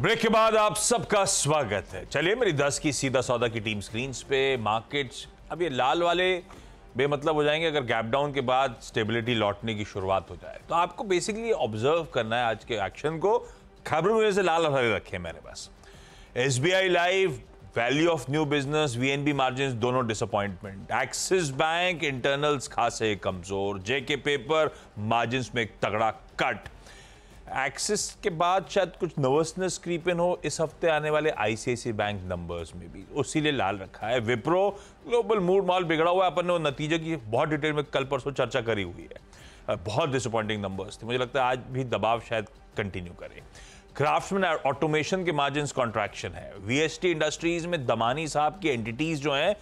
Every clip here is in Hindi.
ब्रेक के बाद आप सबका स्वागत है चलिए मेरी दस की सीधा सौदा की टीम स्क्रीन पे मार्केट्स अब ये लाल वाले बेमतलब हो जाएंगे अगर गैप डाउन के बाद स्टेबिलिटी लौटने की शुरुआत हो जाए तो आपको बेसिकली ऑब्जर्व करना है आज के एक्शन को खबरों में से लाल हरे रखे मेरे बस S B I life value of new business V N B margin दोनों डिसअपॉइंटमेंट एक्सिस बैंक इंटरनल्स खासे कमजोर जेके पेपर मार्जिन में एक तगड़ा कट एक्सिस के बाद शायद कुछ नर्वसनेस क्रीपिन हो इस हफ्ते आने वाले आईसीआईसी बैंक नंबर्स में भी उसी लिए लाल रखा है विप्रो ग्लोबल मूड माल बिगड़ा हुआ है अपन ने वो नतीजे की बहुत डिटेल में कल परसों चर्चा करी हुई है बहुत डिसअपॉइंटिंग नंबर्स थे मुझे लगता है आज भी दबाव शायद कंटिन्यू करें क्राफ्ट्समैन ऑटोमेशन के मार्जिन कॉन्ट्रैक्शन है वीएसटी इंडस्ट्रीज में दमानी साहब की एंटिटीज जो हैं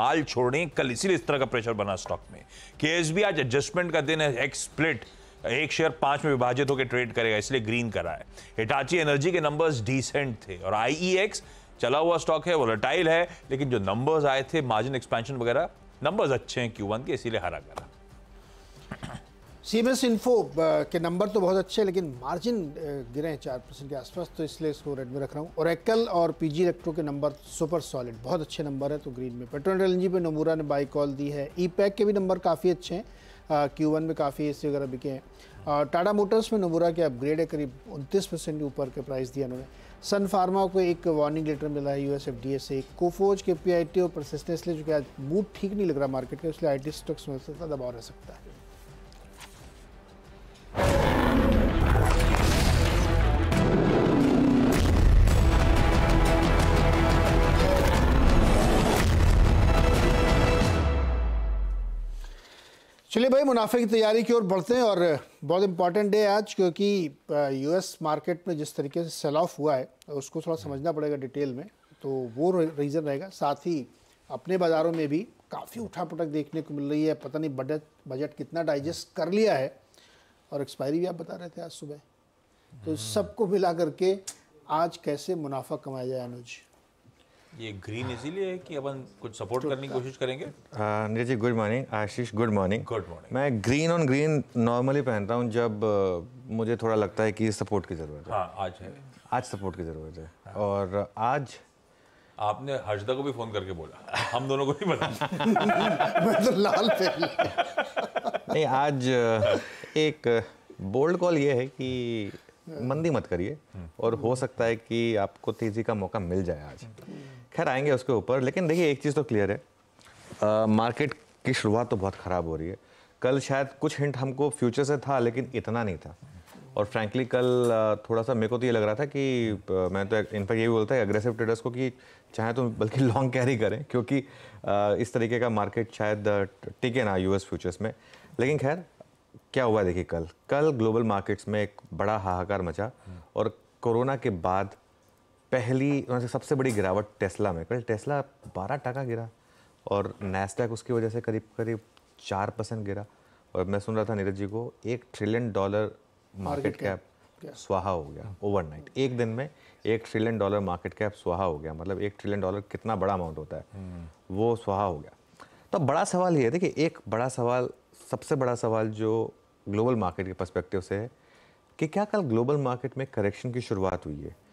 माल छोड़ें कल इसीलिए इस तरह का प्रेशर बना स्टॉक में के आज एडजस्टमेंट का दिन है एक्सप्लिट एक शेयर पांच में विभाजित होकर ट्रेड करेगा इसलिए ग्रीन करा है हिटाची एनर्जी के नंबर्स डिसेंट थे और आईईएक्स e चला हुआ स्टॉक है वोलेटाइल है लेकिन जो नंबर्स आए थे मार्जिन एक्सपेंशन वगैरह नंबर्स अच्छे हैं क्यू वन के इसीलिए हरा करा सीमेंस इन्फो के नंबर तो बहुत अच्छे हैं लेकिन मार्जिन गिरे हैं चार परसेंट के आसपास तो इसलिए इसको रेड में रख रहा हूँ और एक्ल और पी जी इलेक्ट्रो के नंबर सुपर सॉलिड बहुत अच्छे नंबर है तो ग्रीन में पेट्रोल एल एन जी पर नमूरा ने बाई कॉल दी है ई e पैक e के भी नंबर काफ़ी अच्छे हैं क्यू वन में काफ़ी ए सी वगैरह बिके हैं टाटा मोटर्स में नमूरा के अपग्रेड है करीब उनतीस परसेंट ऊपर के प्राइस दिया उन्होंने सन फार्मा को एक वार्निंग लेटर मिला है U S F D A से कोफोज के पी आई टी और प्रसिस्टेंस जो कि आज मूड ठीक नहीं लग रहा मार्केट का इसलिए आई टी स्टॉक्स में दबाव रह सकता है चलिए भाई मुनाफे की तैयारी की ओर बढ़ते हैं और बहुत इंपॉर्टेंट डे आज क्योंकि यूएस मार्केट में जिस तरीके से सेल ऑफ हुआ है उसको थोड़ा समझना पड़ेगा डिटेल में तो वो रीज़न रहेगा साथ ही अपने बाज़ारों में भी काफ़ी उठापटक देखने को मिल रही है पता नहीं बजट बजट कितना डाइजेस्ट कर लिया है और एक्सपायरी भी आप बता रहे थे आज सुबह तो सबको मिला करके आज कैसे मुनाफा कमाया जाए अनुजी ये ग्रीन इसीलिए है कि अपन कुछ सपोर्ट तो करने की कोशिश करेंगे Neeraj ji good morning Ashish good morning good morning मैं ग्रीन ऑन ग्रीन नॉर्मली पहनता हूँ जब मुझे थोड़ा लगता है कि सपोर्ट की ज़रूरत है हाँ, आज है आज सपोर्ट की ज़रूरत है हाँ। और आज आपने हर्षदा को भी फ़ोन करके बोला हम दोनों को नहीं बता मैं तो लाल नहीं आज एक बोल्ड कॉल ये है कि मंदी मत करिए हम्म। और हो सकता है कि आपको तेजी का मौका मिल जाए आज हम्म। खैर आएंगे उसके ऊपर लेकिन देखिए एक चीज़ तो क्लियर है मार्केट की शुरुआत तो बहुत ख़राब हो रही है कल शायद कुछ हिंट हमको फ्यूचर से था लेकिन इतना नहीं था और फ्रैंकली कल थोड़ा सा मेरे को तो ये लग रहा था कि मैं तो इनफैक्ट ये भी बोलता है अग्रेसिव ट्रेडर्स को कि चाहे तो बल्कि लॉन्ग कैरी करें क्योंकि इस तरीके का मार्केट शायद टिके ना यूएस फ्यूचर्स में लेकिन खैर क्या हुआ देखिए कल कल ग्लोबल मार्केट्स में एक बड़ा हाहाकार मचा और कोरोना के बाद पहली सबसे बड़ी गिरावट टेस्ला में कल टेस्ला बारह टका गिरा और नैसडैक उसकी वजह से करीब करीब चार परसेंट गिरा और मैं सुन रहा था नीरज जी को एक ट्रिलियन डॉलर मार्केट कैप स्वाहा हो गया ओवरनाइट एक दिन में एक ट्रिलियन डॉलर मार्केट कैप स्वाहा हो गया मतलब एक ट्रिलियन डॉलर कितना बड़ा अमाउंट होता है हम्म। वो स्वाहा हो गया तो बड़ा सवाल ये देखिए एक बड़ा सवाल सबसे बड़ा सवाल जो ग्लोबल मार्केट के पर्सपेक्टिव से है कि क्या कल ग्लोबल मार्केट में करेक्शन की शुरुआत हुई है